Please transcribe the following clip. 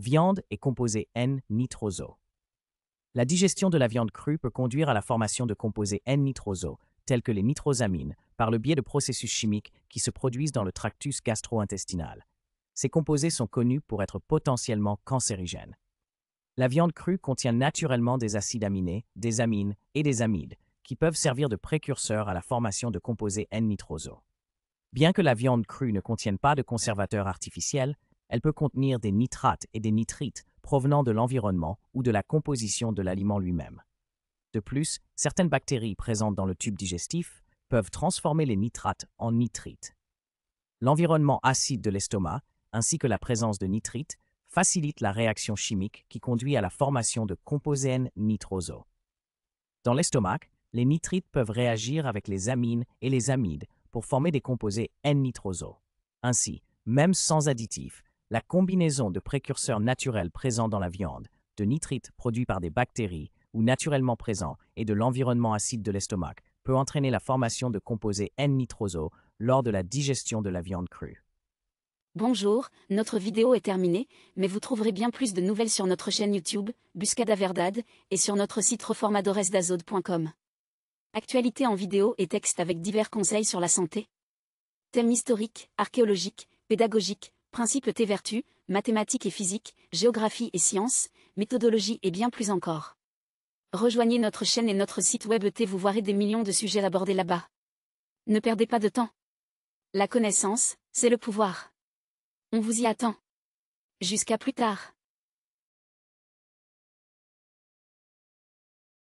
viande et composés N-nitroso. La digestion de la viande crue peut conduire à la formation de composés N-nitroso, tels que les nitrosamines, par le biais de processus chimiques qui se produisent dans le tractus gastro-intestinal. Ces composés sont connus pour être potentiellement cancérigènes. La viande crue contient naturellement des acides aminés, des amines et des amides, qui peuvent servir de précurseurs à la formation de composés N-nitroso. Bien que la viande crue ne contienne pas de conservateurs artificiels, elle peut contenir des nitrates et des nitrites provenant de l'environnement ou de la composition de l'aliment lui-même. De plus, certaines bactéries présentes dans le tube digestif peuvent transformer les nitrates en nitrites. L'environnement acide de l'estomac, ainsi que la présence de nitrites, facilite la réaction chimique qui conduit à la formation de composés n nitroso. Dans l'estomac, les nitrites peuvent réagir avec les amines et les amides pour former des composés N-nitroso. Ainsi, même sans additifs, la combinaison de précurseurs naturels présents dans la viande, de nitrites produits par des bactéries ou naturellement présents et de l'environnement acide de l'estomac peut entraîner la formation de composés N-nitroso lors de la digestion de la viande crue. Bonjour, notre vidéo est terminée, mais vous trouverez bien plus de nouvelles sur notre chaîne YouTube, Buscada Verdad, et sur notre site reformadoresdazode.com. Actualité en vidéo et texte avec divers conseils sur la santé. Thèmes historiques, archéologiques, pédagogiques, principes et vertus, mathématiques et physique, géographie et sciences, méthodologie et bien plus encore. Rejoignez notre chaîne et notre site web T vous verrez des millions de sujets abordés là-bas. Ne perdez pas de temps. La connaissance, c'est le pouvoir. On vous y attend. Jusqu'à plus tard.